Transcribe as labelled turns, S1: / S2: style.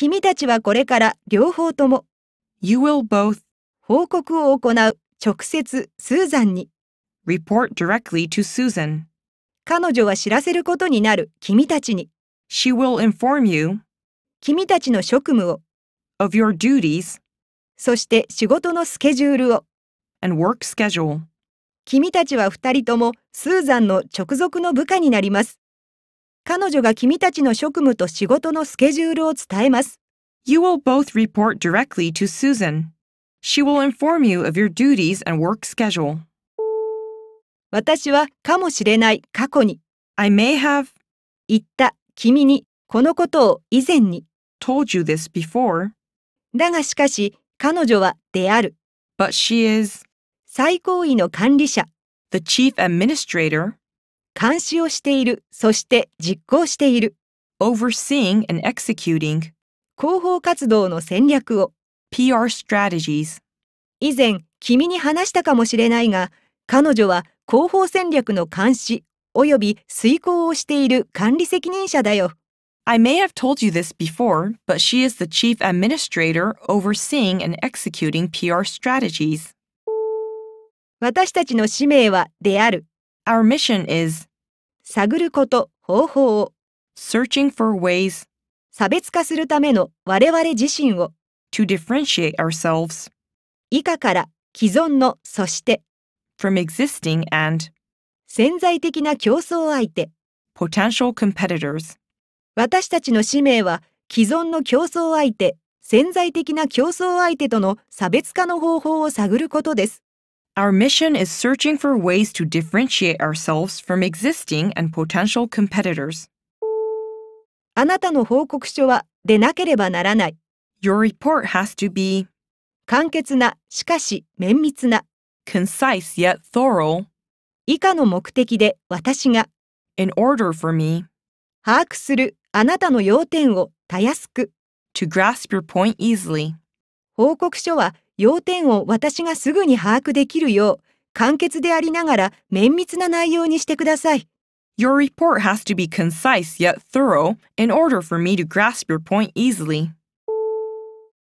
S1: 君たちはこれから両方とも You will both 報告を行う直接スーザンに Report directly to Susan 彼女は知らせることになる君たちに She will inform you 君たちの職務を of your duties そして仕事のスケジュールを and work schedule 君たちは二人ともスーザンの直属の部下になります彼女が君たちの職務と仕事のスケジュールを伝えます。You will both report directly to Susan. She will inform you of your duties and work schedule. 私はかもしれない過去に I may have 言った君にこのことを以前に told you this before だがしかし彼女はである but she is 最高位の管理者 the chief administrator 監視をしている、そして実行している。overseeing and executing 広報活動の戦略を PR strategies 以前君に話したかもしれないが彼女は広報戦略の監視及び遂行をしている管理責任者だよ I may have told you this before, but she is the chief administrator overseeing and executing PR strategies. 私たちの使命はである。Our mission is 探ること、方法 searching for ways 差別化するための我々自身を to differentiate ourselves 以下から既存のそして from existing and 潜在的な競争相手 potential competitors 私たちの使命は既存の競争相手潜在的な競争相手との差別化の方法を探ることです Our mission is searching for ways to differentiate ourselves from existing and potential competitors. あなたの報告書はでなければならない。Your report has to be 簡潔な、しかし綿密な、concise yet thorough 以下の目的で私が in order for me 把握するあなたの要点をたやすく to grasp your point easily. 報告書は要点を私がすぐに把握できるよう、簡潔でありながら綿密な内容にしてください。Your report has to be concise yet thorough in order for me to grasp your point easily.